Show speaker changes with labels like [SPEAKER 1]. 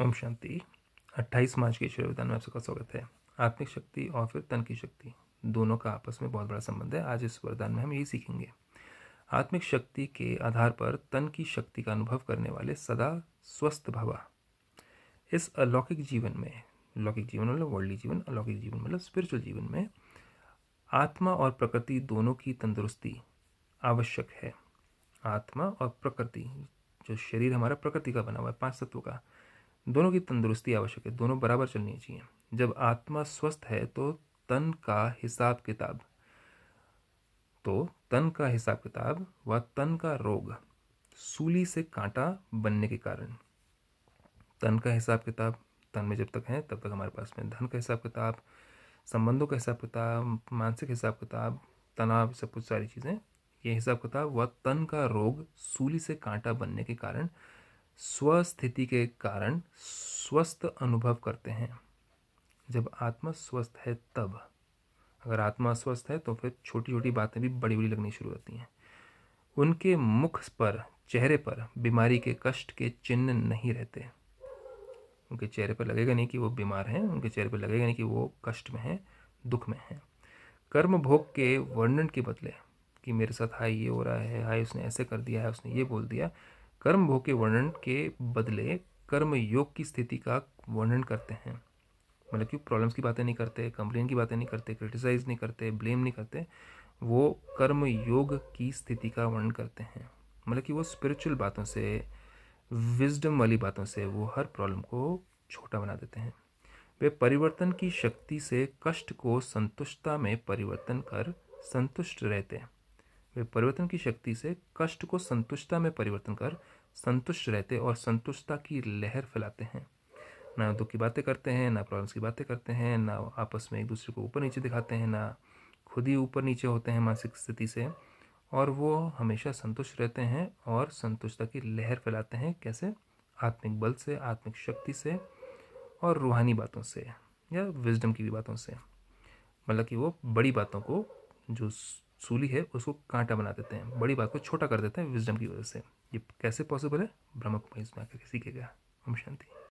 [SPEAKER 1] ओम शांति 28 मार्च के ईश्वर विधान में आप सबका स्वागत है आत्मिक शक्ति और फिर तन की शक्ति दोनों का आपस में बहुत बड़ा संबंध है आज इस वरदान में हम यही सीखेंगे आत्मिक शक्ति के आधार पर तन की शक्ति का अनुभव करने वाले सदा स्वस्थ भवा इस अलौकिक जीवन में लौकिक जीवन मतलब वर्ल्डली जीवन अलौकिक जीवन मतलब स्पिरिचुअल जीवन में आत्मा और प्रकृति दोनों की तंदुरुस्ती आवश्यक है आत्मा और प्रकृति जो शरीर हमारा प्रकृति का बना हुआ है पांच तत्वों का दोनों की तंदुरुस्ती आवश्यक है दोनों बराबर चलनी चाहिए जब आत्मा स्वस्थ है तो तन का हिसाब किताब तो तन का हिसाब किताब व तन का रोग सूली से कांटा बनने के कारण तन का हिसाब किताब तन में जब तक है तब तक हमारे पास में धन का हिसाब किताब संबंधों का हिसाब किताब मानसिक हिसाब किताब तनाव सब कुछ सारी चीज़ें ये हिसाब किताब व तन का रोग सूली से कांटा बनने के कारण स्वस्थिति के कारण स्वस्थ अनुभव करते हैं जब आत्मा स्वस्थ है तब अगर आत्मा स्वस्थ है तो फिर छोटी छोटी बातें भी बड़ी बड़ी लगनी शुरू होती हैं उनके मुख पर चेहरे पर बीमारी के कष्ट के चिन्ह नहीं रहते उनके चेहरे पर लगेगा नहीं कि वो बीमार हैं उनके चेहरे पर लगेगा नहीं कि वो कष्ट में हैं दुख में हैं कर्म भोग के वर्णन के बदले कि मेरे साथ हाय ये हो रहा है हाय उसने ऐसे कर दिया है उसने ये बोल दिया कर्म भोग के वर्णन के बदले कर्म योग की स्थिति का वर्णन करते हैं मतलब कि प्रॉब्लम्स की बातें नहीं करते कंप्लेन की बातें नहीं करते क्रिटिसाइज नहीं करते ब्लेम नहीं करते वो कर्म योग की स्थिति का वर्णन करते हैं मतलब कि वो स्पिरिचुअल बातों से विजडम वाली बातों से वो हर प्रॉब्लम को छोटा बना देते हैं वे परिवर्तन की शक्ति से कष्ट को संतुष्टता में परिवर्तन कर संतुष्ट रहते हैं वे परिवर्तन की शक्ति से कष्ट को संतुष्टता में परिवर्तन कर संतुष्ट रहते और संतुष्टता की लहर फैलाते हैं ना दुख की बातें करते हैं ना प्रॉब्लम्स की बातें करते हैं ना आपस में एक दूसरे को ऊपर नीचे दिखाते हैं ना खुद ही ऊपर नीचे होते हैं मानसिक स्थिति से और वो हमेशा संतुष्ट रहते हैं और संतुष्टता की लहर फैलाते हैं कैसे आत्मिक बल से आत्मिक शक्ति से और रूहानी बातों से या विजडम की भी बातों से मतलब कि वो बड़ी बातों को जो सूली है उसको कांटा बना देते हैं बड़ी बात को छोटा कर देते हैं विजडम की वजह से ये कैसे पॉसिबल है ब्रह्म कुमारी इसमें आकर सीखेगा ओम शांति